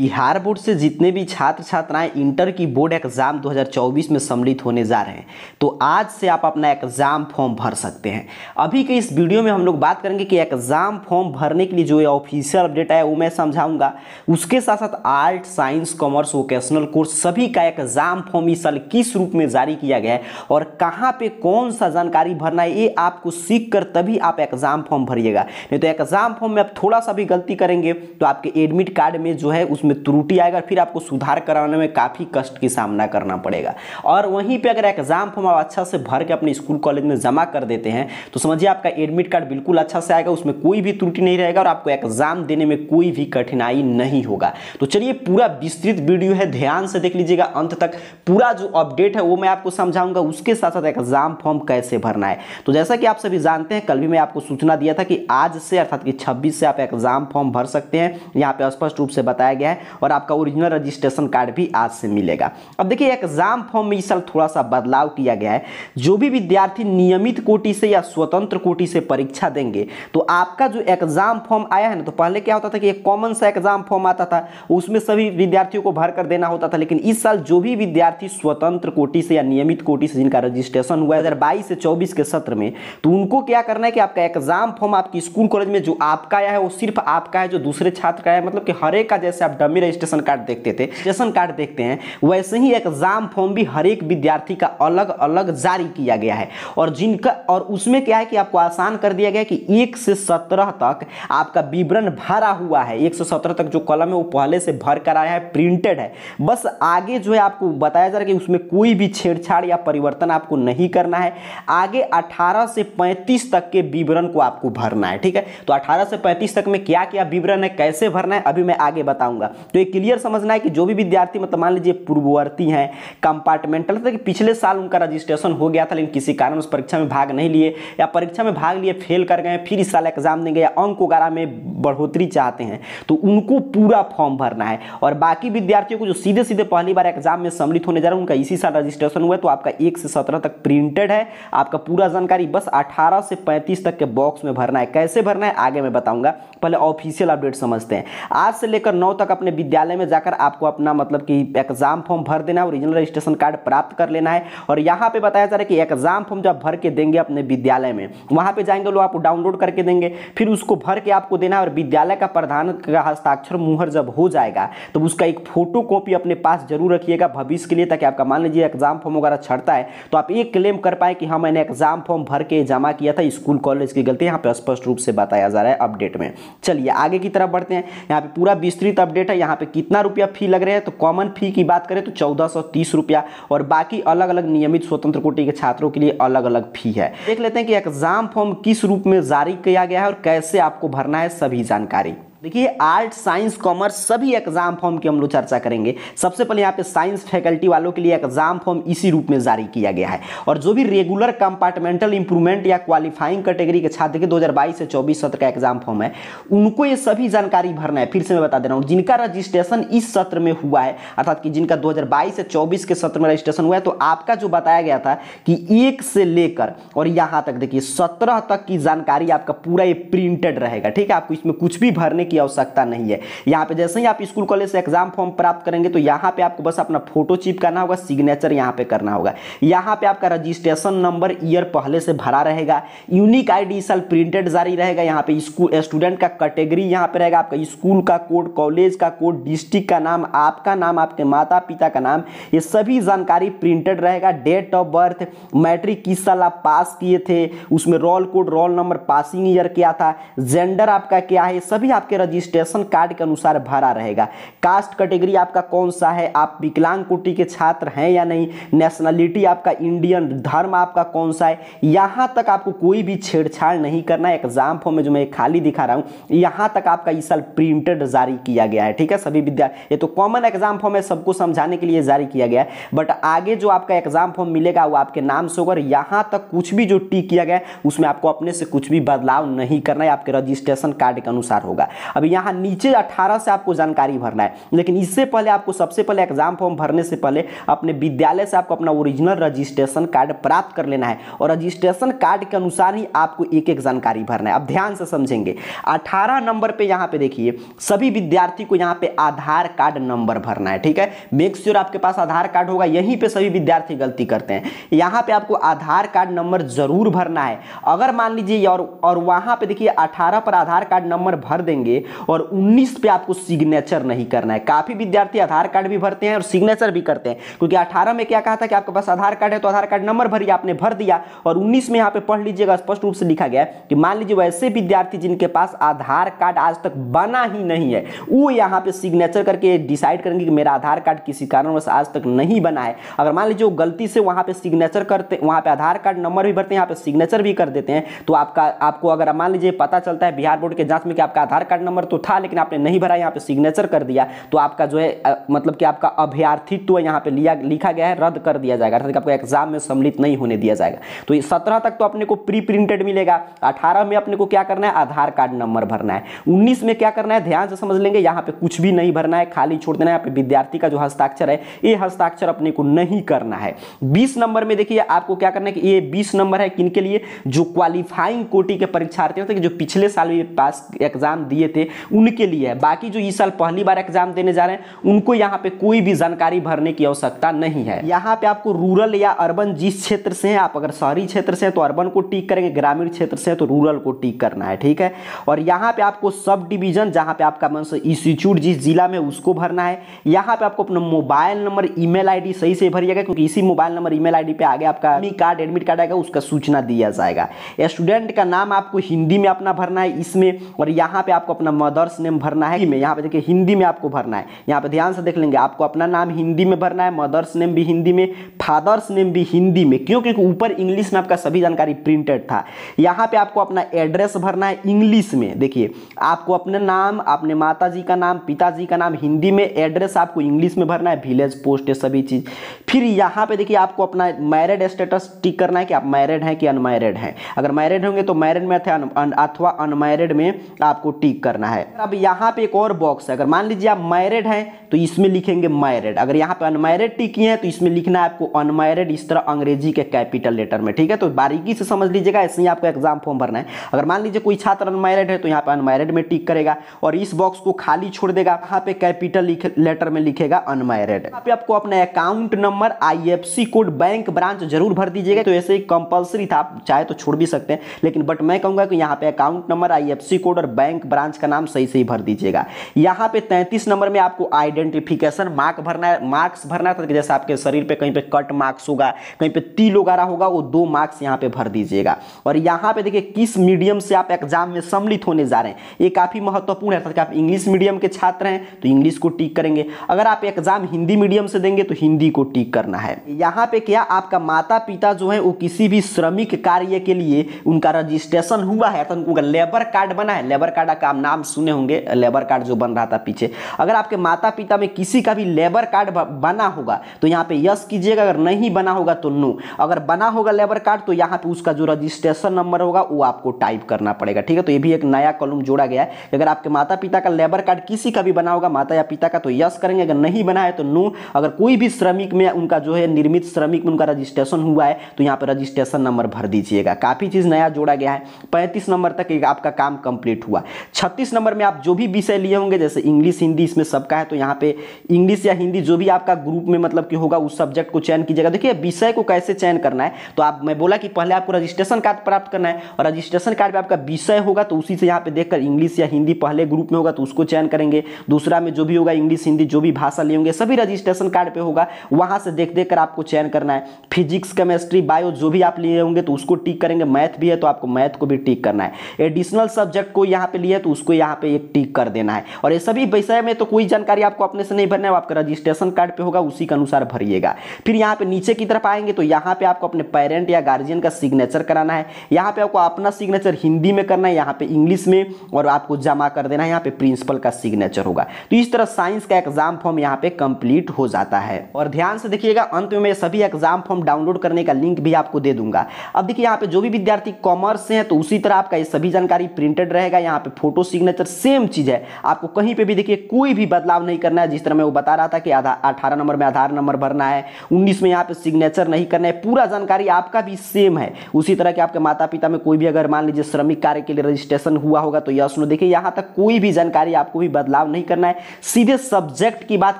Bihar board से जितने भी छात्र छात्राएं इंटर की बोर्ड एग्ज़ाम 2024 में सम्मिलित होने जा रहे हैं तो आज से आप अपना एग्ज़ाम फॉर्म भर सकते हैं अभी के इस वीडियो में हम लोग बात करेंगे कि एग्ज़ाम फॉर्म भरने के लिए जो ऑफिशियल अपडेट है वो मैं समझाऊंगा उसके साथ साथ art science commerce vocational course सभी का एग्ज़ाम फॉर्म इस साल किस रूप में जारी किया गया है और कहाँ पर कौन सा जानकारी भरना है ये आपको सीख कर तभी आप एग्ज़ाम फॉर्म भरिएगा नहीं तो एग्ज़ाम फॉर्म में आप थोड़ा सा भी गलती करेंगे तो आपके एडमिट कार्ड में जो है उस उसमें त्रुटि आएगा फिर आपको सुधार कराने में काफ़ी कष्ट की सामना करना पड़ेगा और वहीं पर अगर एग्जाम फॉर्म आप अच्छा से भर के अपने स्कूल कॉलेज में जमा कर देते हैं तो समझिए आपका एडमिट कार्ड बिल्कुल अच्छा से आएगा उसमें कोई भी त्रुटि नहीं रहेगा और आपको एग्जाम देने में कोई भी कठिनाई नहीं होगा तो चलिए पूरा विस्तृत वीडियो है ध्यान से देख लीजिएगा अंत तक पूरा जो अपडेट है वो मैं आपको समझाऊंगा उसके साथ साथ एग्जाम फॉर्म कैसे भरना है तो जैसा कि आप सभी जानते हैं कल भी मैं आपको सूचना दिया था कि आज से अर्थात कि 26 से आप एग्जाम फॉर्म भर सकते हैं यहाँ पे स्पष्ट रूप से बताया गया है है और आपका ओरिजिनल रजिस्ट्रेशन कार्ड भी आज से मिलेगा अब देखिए एग्जाम फॉर्म में इस साल थोड़ा सा बदलाव किया गया है जो भी विद्यार्थी नियमित कोटि से या स्वतंत्र कोटि से परीक्षा देंगे तो आपका जो एग्जाम फॉर्म आया है ना तो पहले क्या होता था कि एक कॉमन सा एग्जाम फॉर्म आता था उसमें सभी विद्यार्थियों को भर कर देना होता था लेकिन इस साल जो भी विद्यार्थी स्वतंत्र कोटि से या नियमित कोटि से जिनका रजिस्ट्रेशन हुआ है बाईस से चौबीस के सत्र में तो उनको क्या करना है कि आपका एग्जाम फॉर्म आपकी स्कूल कॉलेज में जो आपका आया है वो सिर्फ आपका है जो दूसरे छात्र का है मतलब कि हर एक का जैसे आप मेरे स्टेशन कार्ड देखते थे स्टेशन कार्ड देखते हैं वैसे ही एग्जाम फॉर्म भी हर एक विद्यार्थी का अलग अलग जारी किया गया है और जिनका और उसमें क्या है कि आपको आसान कर दिया गया कि एक से सत्रह तक आपका विवरण भरा हुआ है एक से सत्रह तक जो कलम है वो पहले से भर कर आया है प्रिंटेड है बस आगे जो है आपको बताया जा रहा है कि उसमें कोई भी छेड़छाड़ या परिवर्तन आपको नहीं करना है आगे अठारह से पैंतीस तक के विवरण को आपको भरना है ठीक है तो अठारह से पैंतीस तक में क्या क्या विवरण है कैसे भरना है अभी मैं आगे बताऊंगा तो ये क्लियर समझना है कि जो भी विद्यार्थी मतलब मान लीजिए पूर्ववर्ती हैं मतलब कंपार्टमेंटल तक पिछले साल उनका रजिस्ट्रेशन हो गया था लेकिन किसी कारण उस परीक्षा में भाग नहीं लिए या परीक्षा में भाग लिए फेल कर गए फिर इस साल एग्जाम देंगे या अंक वगैरह में बढ़ोतरी चाहते हैं तो उनको पूरा फॉर्म भरना है और बाकी विद्यार्थियों को जो सीधे सीधे पहली बार एग्जाम में सम्मिलित होने जा रहे हैं उनका इसी साल रजिस्ट्रेशन हुआ है तो आपका एक से सत्रह तक प्रिंटेड है आपका पूरा जानकारी बस अठारह से पैंतीस तक के बॉक्स में भरना है कैसे भरना है आगे मैं बताऊंगा पहले ऑफिशियल अपडेट समझते हैं आज से लेकर नौ तक अपने विद्यालय में जाकर आपको अपना मतलब कि एग्जाम फॉर्म भर देना है ओरिजिनल रजिस्ट्रेशन कार्ड प्राप्त कर लेना है और यहाँ पे बताया जा रहा है कि एग्जाम फॉर्म जब भर के देंगे अपने विद्यालय में वहाँ पे जाएंगे लोग आपको डाउनलोड करके देंगे फिर उसको भर के आपको देना है और विद्यालय का प्रधान का हस्ताक्षर मुहर जब हो जाएगा तो उसका एक फोटो कॉपी अपने पास जरूर रखिएगा भविष्य के लिए ताकि आपका मान लीजिए एग्जाम फॉर्म वगैरह छड़ता है तो आप ये क्लेम कर पाए कि हाँ मैंने एग्जाम फॉर्म भर के जमा किया था स्कूल कॉलेज की गलती यहाँ पर स्पष्ट रूप से बताया जा रहा है अपडेट में चलिए आगे की तरफ बढ़ते हैं यहाँ पर पूरा विस्तृत अपडेट है यहाँ पे कितना रुपया फी लग रहे हैं तो कॉमन फी की बात करें तो चौदह सौ तीस रुपया और बाकी अलग अलग नियमित स्वतंत्र कोटि के छात्रों के लिए अलग अलग फी है देख लेते हैं कि एग्जाम फॉर्म किस रूप में जारी किया गया है और कैसे आपको भरना है सभी जानकारी देखिए आर्ट साइंस कॉमर्स सभी एग्जाम फॉर्म की हम लोग चर्चा करेंगे सबसे पहले यहाँ पे साइंस फैकल्टी वालों के लिए एग्जाम फॉर्म इसी रूप में जारी किया गया है और जो भी रेगुलर कंपार्टमेंटल इंप्रूवमेंट या क्वालिफाइंग कैटेगरी के छात्र के 2022 से 24 सत्र का एग्जाम फॉर्म है उनको ये सभी जानकारी भरना है फिर से मैं बता दे रहा हूँ जिनका रजिस्ट्रेशन इस सत्र में हुआ है अर्थात कि जिनका दो से चौबीस के सत्र में रजिस्ट्रेशन हुआ है तो आपका जो बताया गया था कि एक से लेकर और यहाँ तक देखिए सत्रह तक की जानकारी आपका पूरा ये प्रिंटेड रहेगा ठीक है आपको इसमें कुछ भी भरने की की आवश्यकता नहीं है यहाँ पे जैसे ही आप स्कूल कॉलेज से एग्जाम फॉर्म प्राप्त करेंगे तो यहाँ पे आपको बस अपना फोटो चिप करना होगा सिग्नेचर यहाँ पे करना होगा यहाँ पे आपका रजिस्ट्रेशन नंबर ईयर पहले से भरा रहेगा यूनिक आईडी साल प्रिंटेड जारी रहेगा यहाँ पे स्कूल स्टूडेंट का कैटेगरी यहाँ पे रहेगा आपका स्कूल का कोड कॉलेज का कोड डिस्ट्रिक्ट का नाम आपका नाम आपके माता पिता का नाम ये सभी जानकारी प्रिंटेड रहेगा डेट ऑफ बर्थ मैट्रिक किस साल आप पास किए थे उसमें roll code roll number passing year क्या था जेंडर आपका क्या है सभी आपके रजिस्ट्रेशन कार्ड के अनुसार भरा रहेगा कास्ट कैटेगरी आपका कौन सा है आप विकलांग कुटि के छात्र हैं या नहीं नेशनलिटी आपका इंडियन धर्म आपका कौन सा है यहाँ तक आपको कोई भी छेड़छाड़ नहीं करना है एग्जाम फॉर्म में जो मैं खाली दिखा रहा हूँ यहाँ तक आपका इस साल प्रिंटेड जारी किया गया है ठीक है सभी विद्यार्थी ये तो कॉमन एग्जाम फॉर्म है सबको समझाने के लिए जारी किया गया है बट आगे जो आपका एग्जाम फॉर्म मिलेगा वो आपके नाम से होगा यहाँ तक कुछ भी जो टी किया गया उसमें आपको अपने से कुछ भी बदलाव नहीं करना है आपके रजिस्ट्रेशन कार्ड के अनुसार होगा अब यहाँ नीचे अठारह से आपको जानकारी भरना है लेकिन इससे पहले आपको सबसे पहले एग्जाम फॉर्म भरने से पहले अपने विद्यालय से आपको अपना ओरिजिनल रजिस्ट्रेशन कार्ड प्राप्त कर लेना है और रजिस्ट्रेशन कार्ड के अनुसार ही आपको एक एक जानकारी भरना है अब ध्यान से समझेंगे अठारह नंबर पर यहाँ पे देखिए सभी विद्यार्थी को यहाँ पे आधार कार्ड नंबर भरना है ठीक है मेक श्योर आपके पास आधार कार्ड होगा यहीं पर सभी विद्यार्थी गलती करते हैं यहाँ पे आपको आधार कार्ड नंबर जरूर भरना है अगर मान लीजिए और और वहां पे देखिए 18 पर आधार कार्ड नंबर भर देंगे और 19 पे आपको सिग्नेचर नहीं करना है काफ़ी विद्यार्थी आधार कार्ड भी भरते हैं और सिग्नेचर भी करते हैं क्योंकि 18 में क्या कहा था कि आपके पास आधार कार्ड है तो आधार कार्ड नंबर भरिए आपने भर दिया और 19 में यहाँ पे पढ़ लीजिएगा स्पष्ट रूप से लिखा गया कि मान लीजिए वैसे विद्यार्थी जिनके पास आधार कार्ड आज तक बना ही नहीं है वो यहाँ पे सिग्नेचर करके डिसाइड करेंगे कि मेरा आधार कार्ड किसी कारणवश आज तक नहीं बना है अगर मान लीजिए गलती से वहाँ पे सिग्नेचर करते वहाँ पे आधार कार्ड नंबर भी भरते हैं यहाँ पे सिग्नेचर भी कर देते हैं तो आपका आपको अगर मान लीजिए पता चलता है बिहार बोर्ड के जांच में कि आपका आधार कार्ड नंबर तो था लेकिन आपने नहीं भरा यहाँ पे सिग्नेचर कर दिया तो आपका जो है मतलब कि आपका अभ्यार्थित्व यहाँ पे लिया लिखा गया है रद्द कर दिया जाएगा अर्थात कि आपको एग्जाम में सम्मिलित नहीं होने दिया जाएगा तो ये सत्रह तक तो अपने को प्री प्रिंटेड मिलेगा अठारह में अपने को क्या करना है आधार कार्ड नंबर भरना है उन्नीस में क्या करना है ध्यान से समझ लेंगे यहाँ पे कुछ भी नहीं भरना है खाली छोड़ देना है यहाँ पे विद्यार्थी का जो हस्ताक्षर है ये हस्ताक्षर अपने को नहीं करना है बीस नंबर में देखिए आपको क्या करना है कि ये बीस नंबर है किनके लिए जो क्वालिफाइंग कोटि के परीक्षार्थी होते हैं जो पिछले साल भी पास एग्जाम दिए थे उनके लिए है बाकी जो इस साल पहली बार एग्जाम देने जा रहे हैं उनको यहाँ पे कोई भी जानकारी भरने की आवश्यकता नहीं है यहाँ पे आपको रूरल या अर्बन जिस क्षेत्र से है आप अगर शहरी क्षेत्र से हैं तो अर्बन को टीक करेंगे ग्रामीण क्षेत्र से है तो रूरल को टीक करना है ठीक है और यहाँ पे आपको सब डिवीजन जहाँ पे आपका मन से इंस्टीट्यूट जिस जिला में उसको भरना है यहाँ पे आपको अपना मोबाइल नंबर ई मेल सही से भरिएगा क्योंकि इसी मोबाइल नंबर ई मेल पे आगे आपका कार्ड एडमिट कार्ड आएगा उसका सूचना दिया जाएगा स्टूडेंट का नाम आपको हिंदी में अपना भरना है इसमें और यहाँ पे आपको अपना मदर्स नेम भरना है में यहाँ पे देखिए हिंदी में आपको भरना है यहाँ पे ध्यान से देख लेंगे आपको अपना नाम हिंदी में भरना है मदर्स नेम भी हिंदी में फादर्स नेम भी हिंदी में क्यों क्योंकि ऊपर इंग्लिश में आपका सभी जानकारी प्रिंटेड था यहाँ पे आपको अपना एड्रेस भरना है इंग्लिश में देखिए आपको अपने नाम अपने माता का नाम पिताजी का नाम हिंदी में एड्रेस आपको इंग्लिश में भरना है विलेज पोस्ट ये सभी चीज़ फिर यहाँ पे देखिए आपको अपना मैरिड स्टेटस टिक करना है कि आप मैरिड हैं कि अनमैरिड हैं अगर मैरिड होंगे तो मैरिड में अथवा अनमैरिड में आपको टिक करना करना है अब यहाँ पे एक और बॉक्स है अगर मान लीजिए आप मैरिड हैं तो इसमें लिखेंगे मैरिड अगर यहाँ पे अनमैरिड टिकी है तो इसमें लिखना है आपको अनमैरिड इस तरह अंग्रेजी के कैपिटल लेटर में ठीक है तो बारीकी से समझ लीजिएगा ऐसे ही आपको एग्जाम फॉर्म भरना है अगर मान लीजिए कोई छात्र अनमैरिड है तो यहाँ पे अनमैरिड में टिक करेगा और इस बॉक्स को खाली छोड़ देगा यहाँ पे कैपिटल लेटर में लिखेगा अनमैरिड यहाँ पे आपको अपना account number I code bank branch जरूर भर दीजिएगा तो ऐसे ही कंपल्सरी था आप चाहे तो छोड़ भी सकते हैं लेकिन बट मैं कहूँगा कि यहाँ पे अकाउंट नंबर आई कोड और बैंक ब्रांच इसका नाम सही सही भर दीजिएगा यहाँ पे तैंतीस नंबर में आपको आइडेंटिफिकेशन मार्क भरना है मार्क्स भरना था जैसे आपके शरीर पे कहीं पे कट मार्क्स होगा कहीं पे तिल वगैरह होगा वो दो मार्क्स यहाँ पे भर दीजिएगा और यहाँ पे देखिए किस मीडियम से आप एग्जाम में सम्मिलित होने जा रहे हैं ये काफ़ी महत्वपूर्ण है अर्थात आप इंग्लिश मीडियम के छात्र हैं तो इंग्लिश को टिक करेंगे अगर आप एग्जाम हिंदी मीडियम से देंगे तो हिंदी को टिक करना है यहाँ पे क्या आपका माता पिता जो है वो किसी भी श्रमिक कार्य के लिए उनका रजिस्ट्रेशन हुआ है तो उनका लेबर कार्ड बना है लेबर कार्ड का नाम नाम सुने होंगे लेबर कार्ड जो बन रहा था पीछे अगर आपके माता पिता में किसी का भी लेबर कार्ड बना होगा तो यहाँ पे यस कीजिएगा अगर नहीं बना होगा तो नो अगर बना होगा लेबर कार्ड तो यहाँ पे उसका जो रजिस्ट्रेशन नंबर होगा वो आपको टाइप करना पड़ेगा ठीक है तो ये भी एक नया कॉलम जोड़ा गया है अगर आपके माता पिता का लेबर कार्ड किसी का भी बना होगा माता या पिता का तो यस करेंगे अगर नहीं बना है तो नो अगर कोई भी श्रमिक में उनका जो है निर्मित श्रमिक में उनका रजिस्ट्रेशन हुआ है तो यहाँ पर रजिस्ट्रेशन नंबर भर दीजिएगा काफ़ी चीज़ नया जोड़ा गया है पैंतीस नंबर तक आपका काम कंप्लीट हुआ छत्तीस चौंतीस नंबर में आप जो भी विषय लिए होंगे जैसे इंग्लिश हिंदी इसमें सबका है तो यहाँ पे इंग्लिश या हिंदी जो भी आपका ग्रुप में मतलब कि होगा उस सब्जेक्ट को चयन कीजिएगा देखिए विषय को कैसे चयन करना है तो आप मैं बोला कि पहले आपको रजिस्ट्रेशन कार्ड प्राप्त करना है और रजिस्ट्रेशन कार्ड पर आपका विषय होगा तो उसी से यहाँ पे देखकर इंग्लिश या हिंदी पहले ग्रुप में होगा तो उसको चयन करेंगे दूसरा में जो भी होगा इंग्लिश हिंदी जो भी भाषा लेंगे सभी रजिस्ट्रेशन कार्ड पर होगा वहाँ से देख देख आपको चयन करना है फिजिक्स केमिस्ट्री बायो जो भी आप लिए होंगे तो उसको टिक करेंगे मैथ भी है तो आपको मैथ को भी टिक करना है एडिशनल सब्जेक्ट को यहाँ पे लिए तो उसको उसको यहाँ पे एक टिक कर देना है और ये सभी विषय में तो कोई जानकारी आपको अपने से नहीं भरना है आपका रजिस्ट्रेशन कार्ड पे होगा उसी के अनुसार भरिएगा फिर यहाँ पे नीचे की तरफ आएंगे तो यहाँ पे आपको अपने पेरेंट या गार्जियन का सिग्नेचर कराना है यहाँ पे आपको अपना सिग्नेचर हिंदी में करना है यहाँ पे इंग्लिश में और आपको जमा कर देना है यहाँ पे प्रिंसिपल का सिग्नेचर होगा तो इस तरह साइंस का एग्जाम फॉर्म यहाँ पे कंप्लीट हो जाता है और ध्यान से देखिएगा अंत में सभी एग्जाम फॉर्म डाउनलोड करने का लिंक भी आपको दे दूंगा अब देखिए यहाँ पे जो भी विद्यार्थी कॉमर्स है तो उसी तरह आपका ये सभी जानकारी प्रिंटेड रहेगा यहाँ पे फोटो सिग्नेचर सेम चीज़ है आपको कहीं पे भी देखिए कोई भी बदलाव नहीं करना है जिस तरह मैं वो बता रहा था कि आधार अठारह नंबर में आधार नंबर भरना है उन्नीस में यहाँ पे सिग्नेचर नहीं करना है पूरा जानकारी आपका भी सेम है उसी तरह के आपके माता पिता में कोई भी अगर मान लीजिए श्रमिक कार्य के लिए रजिस्ट्रेशन हुआ होगा तो यह सुनो देखिए यहाँ तक कोई भी जानकारी आपको भी बदलाव नहीं करना है सीधे सब्जेक्ट की बात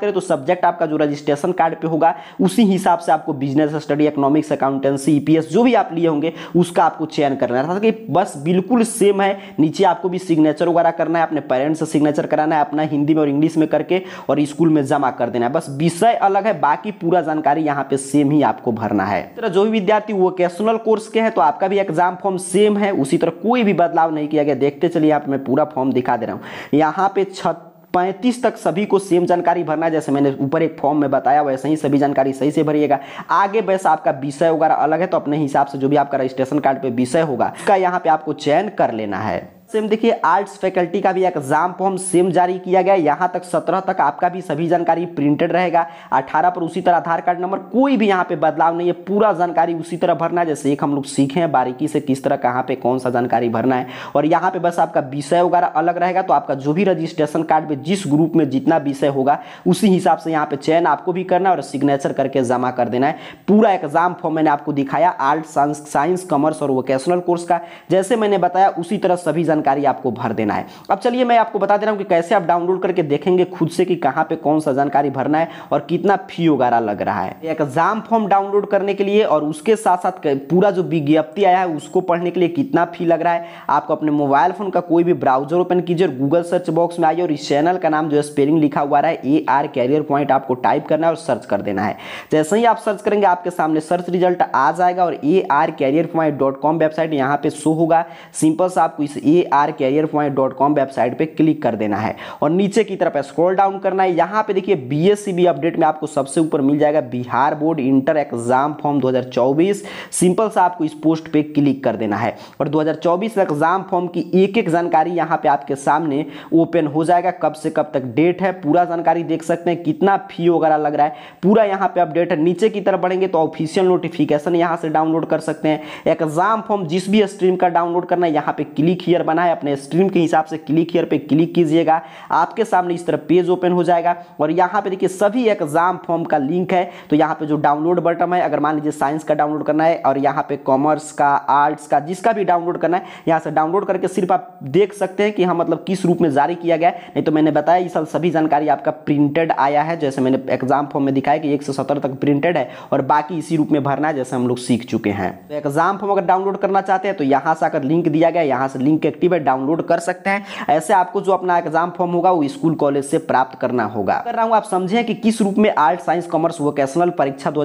करें तो सब्जेक्ट आपका जो रजिस्ट्रेशन कार्ड पर होगा उसी हिसाब से आपको बिजनेस स्टडी इकोनॉमिक्स अकाउंटेंसी ई जो भी आप लिए होंगे उसका आपको चयन करना है बस बिल्कुल सेम है नीचे आपको भी सिग्नेचर होगा द्वारा करना है अपने पेरेंट्स से सिग्नेचर कराना है अपना हिंदी में और इंग्लिश में करके और स्कूल में जमा कर देना है बस विषय अलग है बाकी पूरा जानकारी यहाँ पे सेम ही आपको भरना है तरह जो भी विद्यार्थी वोकेशनल कोर्स के हैं तो आपका भी एग्जाम फॉर्म सेम है उसी तरह कोई भी बदलाव नहीं किया गया देखते चलिए आप मैं पूरा फॉर्म दिखा दे रहा हूँ यहाँ पे छत पैंतीस तक सभी को सेम जानकारी भरना है जैसे मैंने ऊपर एक फॉर्म में बताया वैसे ही सभी जानकारी सही से भरिएगा आगे वैसे आपका विषय वगैरह अलग है तो अपने हिसाब से जो भी आपका रजिस्ट्रेशन कार्ड पे विषय होगा उसका यहाँ पे आपको चयन कर लेना है सेम देखिए आर्ट्स फैकल्टी का भी एग्जाम फॉर्म सेम जारी किया गया यहाँ तक सत्रह तक आपका भी सभी जानकारी प्रिंटेड रहेगा अठारह पर उसी तरह आधार कार्ड नंबर कोई भी यहाँ पे बदलाव नहीं है पूरा जानकारी उसी तरह भरना है जैसे एक हम लोग सीखे हैं बारीकी से किस तरह कहाँ पे कौन सा जानकारी भरना है और यहाँ पे बस आपका विषय वगैरह अलग रहेगा तो आपका जो भी रजिस्ट्रेशन कार्ड में जिस ग्रुप में जितना विषय होगा उसी हिसाब से यहाँ पे चयन आपको भी करना है और सिग्नेचर करके जमा कर देना है पूरा एग्जाम फॉर्म मैंने आपको दिखाया आर्ट्स साइंस कॉमर्स और वोकेशनल कोर्स का जैसे मैंने बताया उसी तरह सभी जानकारी जानकारी आपको भर देना है अब चलिए मैं आपको बता दे रहा हूँ कि कैसे आप डाउनलोड करके देखेंगे खुद से कि कहाँ पे कौन सा जानकारी भरना है और कितना फी वगैरह लग रहा है एग्जाम फॉर्म डाउनलोड करने के लिए और उसके साथ साथ पूरा जो विज्ञप्ति आया है उसको पढ़ने के लिए कितना फी लग रहा है आपको अपने मोबाइल फोन का कोई भी ब्राउजर ओपन कीजिए और गूगल सर्च बॉक्स में आइए और इस चैनल का नाम जो है स्पेलिंग लिखा हुआ है ए आर कैरियर पॉइंट आपको टाइप करना है और सर्च कर देना है जैसे तो ही आप सर्च करेंगे आपके सामने सर्च रिजल्ट आ जाएगा और A R career point dot com website यहाँ पे शो होगा सिंपल सा आपको इस A R career point dot com website पर क्लिक कर देना है और नीचे की तरफ स्क्रॉल डाउन करना है यहाँ पे देखिए बी एस अपडेट में आपको सबसे ऊपर मिल जाएगा Bihar board inter exam form 2024 simple सा आपको इस पोस्ट पे क्लिक कर देना है और 2024 एग्जाम फॉर्म की एक एक जानकारी यहाँ पे आपके सामने ओपन हो जाएगा कब से कब तक डेट है पूरा जानकारी देख सकते हैं कितना फी वगैरह लग रहा है पूरा यहाँ पर अपडेट है नीचे की तरफ बढ़ेंगे तो ऑफिशियल नोटिफिकेशन यहाँ से डाउनलोड कर सकते हैं एग्जाम फॉर्म जिस भी स्ट्रीम का डाउनलोड करना है यहाँ पे क्लिक हीयर बना करना है अपने स्ट्रीम के हिसाब से क्लिक ईयर पर क्लिक कीजिएगा आपके सामने इस तरह पेज ओपन हो जाएगा और यहाँ पर देखिए सभी एग्जाम फॉर्म का लिंक है तो यहाँ पर जो डाउनलोड बटन है अगर मान लीजिए साइंस का डाउनलोड करना है और यहाँ पे कॉमर्स का आर्ट्स का जिसका भी डाउनलोड करना है यहाँ से डाउनलोड करके सिर्फ आप देख सकते हैं कि हाँ मतलब किस रूप में जारी किया गया नहीं तो मैंने बताया ये सब सभी जानकारी आपका प्रिंटेड आया है जैसे मैंने एग्जाम फॉर्म में दिखाया कि एक तक प्रिंटेड है और बाकी इसी रूप में भरना है जैसे हम लोग सीख चुके हैं तो एग्जाम फॉर्म अगर डाउनलोड करना चाहते हैं तो यहाँ से आकर लिंक दिया गया यहाँ से लिंक पीडीएफ डाउनलोड कर सकते हैं ऐसे आपको जो अपना एग्जाम फॉर्म होगा वो स्कूल कॉलेज से प्राप्त करना होगा कर रहा हूँ आप समझे कि किस रूप में आर्ट साइंस कॉमर्स वोकेशनल परीक्षा दो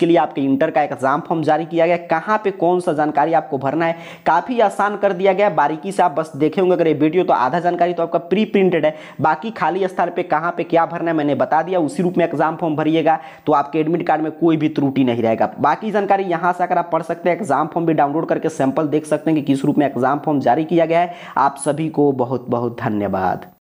के लिए आपके इंटर का एग्जाम फॉर्म जारी किया गया कहाँ पे कौन सा जानकारी आपको भरना है काफी आसान कर दिया गया बारीकी से आप बस देखे होंगे अगर ये वीडियो तो आधा जानकारी तो आपका प्री प्रिंटेड है बाकी खाली स्थान पे कहाँ पे क्या भरना है मैंने बता दिया उसी रूप में एग्जाम फॉर्म भरिएगा तो आपके एडमिट कार्ड में कोई भी त्रुटि नहीं रहेगा बाकी जानकारी यहाँ से अगर आप पढ़ सकते हैं एग्जाम फॉर्म भी डाउनलोड करके सैंपल देख सकते हैं कि किस रूप में एग्जाम फॉर्म जारी किया गया गया है आप सभी को बहुत बहुत धन्यवाद